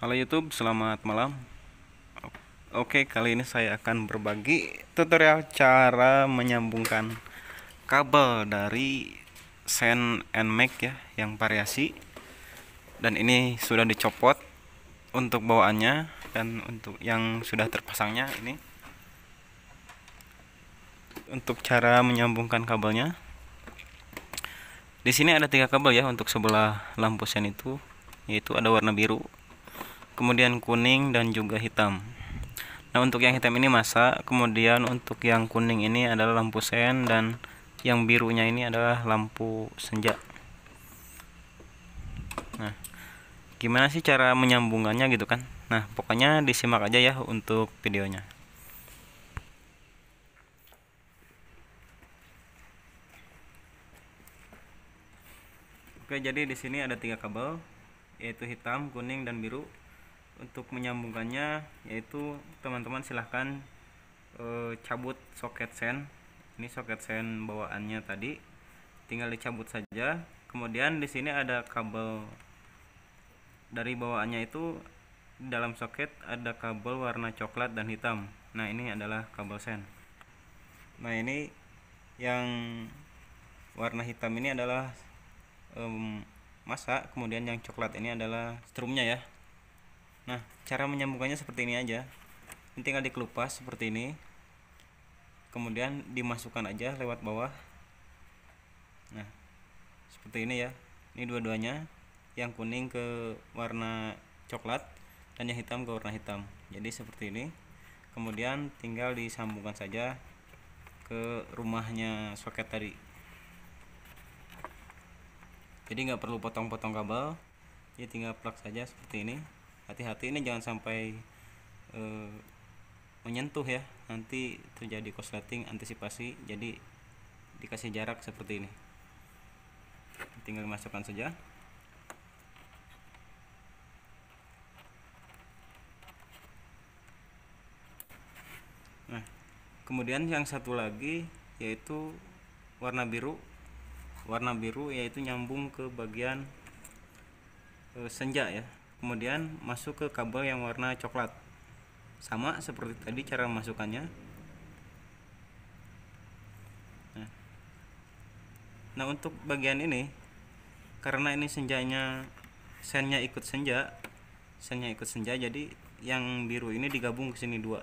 Halo YouTube, selamat malam. Oke, kali ini saya akan berbagi tutorial cara menyambungkan kabel dari Sen and Mac ya, yang variasi. Dan ini sudah dicopot untuk bawaannya dan untuk yang sudah terpasangnya ini. Untuk cara menyambungkan kabelnya. Di sini ada tiga kabel ya untuk sebelah lampu sen itu, yaitu ada warna biru, kemudian kuning dan juga hitam nah untuk yang hitam ini masa kemudian untuk yang kuning ini adalah lampu sen dan yang birunya ini adalah lampu senja nah gimana sih cara menyambungkannya gitu kan nah pokoknya disimak aja ya untuk videonya Oke, jadi di sini ada tiga kabel, yaitu hitam, kuning, dan biru untuk menyambungkannya yaitu teman-teman silahkan e, cabut soket sen ini soket sen bawaannya tadi tinggal dicabut saja kemudian di sini ada kabel dari bawaannya itu dalam soket ada kabel warna coklat dan hitam nah ini adalah kabel sen nah ini yang warna hitam ini adalah um, masa kemudian yang coklat ini adalah strumnya ya nah cara menyambungkannya seperti ini aja ini tinggal dikelupas seperti ini kemudian dimasukkan aja lewat bawah nah seperti ini ya ini dua-duanya yang kuning ke warna coklat dan yang hitam ke warna hitam jadi seperti ini kemudian tinggal disambungkan saja ke rumahnya soket tadi jadi nggak perlu potong-potong kabel ya tinggal plug saja seperti ini hati-hati ini jangan sampai e, menyentuh ya nanti terjadi korsleting antisipasi jadi dikasih jarak seperti ini tinggal masukkan saja nah kemudian yang satu lagi yaitu warna biru warna biru yaitu nyambung ke bagian eh, senja ya kemudian masuk ke kabel yang warna coklat sama seperti tadi cara memasukkannya nah. nah, untuk bagian ini karena ini senjanya sennya ikut senja sennya ikut senja jadi yang biru ini digabung ke sini dua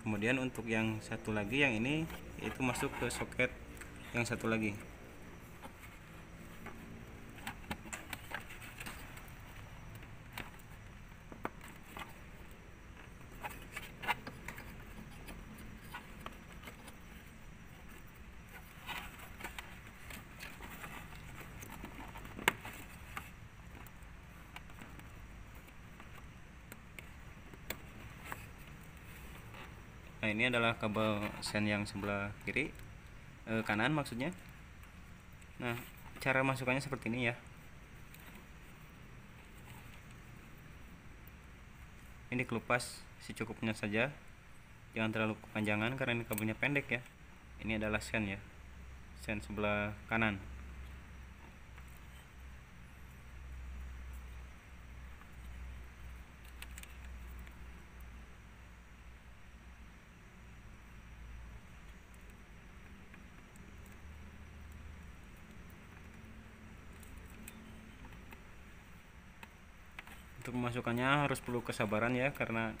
kemudian untuk yang satu lagi yang ini itu masuk ke soket yang satu lagi nah ini adalah kabel sen yang sebelah kiri e, kanan maksudnya nah cara masukannya seperti ini ya ini kelupas secukupnya saja jangan terlalu kepanjangan karena ini kabelnya pendek ya ini adalah sen ya sen sebelah kanan untuk memasukkannya harus perlu kesabaran ya karena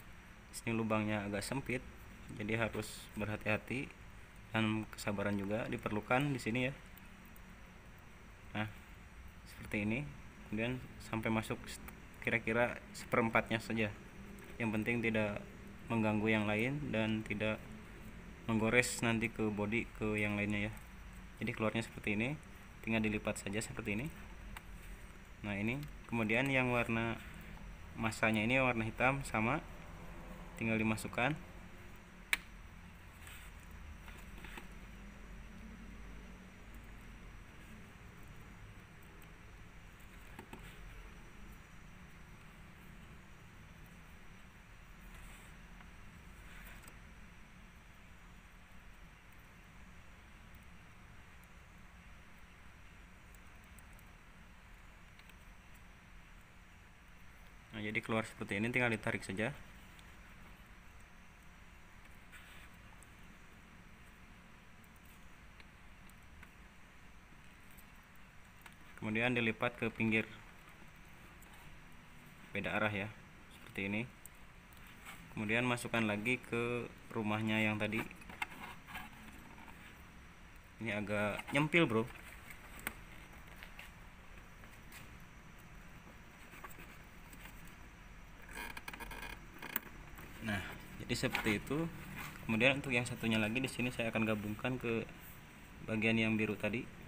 sini lubangnya agak sempit jadi harus berhati-hati dan kesabaran juga diperlukan di sini ya nah seperti ini kemudian sampai masuk kira-kira seperempatnya saja yang penting tidak mengganggu yang lain dan tidak menggores nanti ke body ke yang lainnya ya jadi keluarnya seperti ini tinggal dilipat saja seperti ini nah ini kemudian yang warna masanya ini warna hitam sama tinggal dimasukkan jadi keluar seperti ini tinggal ditarik saja kemudian dilipat ke pinggir beda arah ya seperti ini kemudian masukkan lagi ke rumahnya yang tadi ini agak nyempil bro jadi seperti itu kemudian untuk yang satunya lagi di sini saya akan gabungkan ke bagian yang biru tadi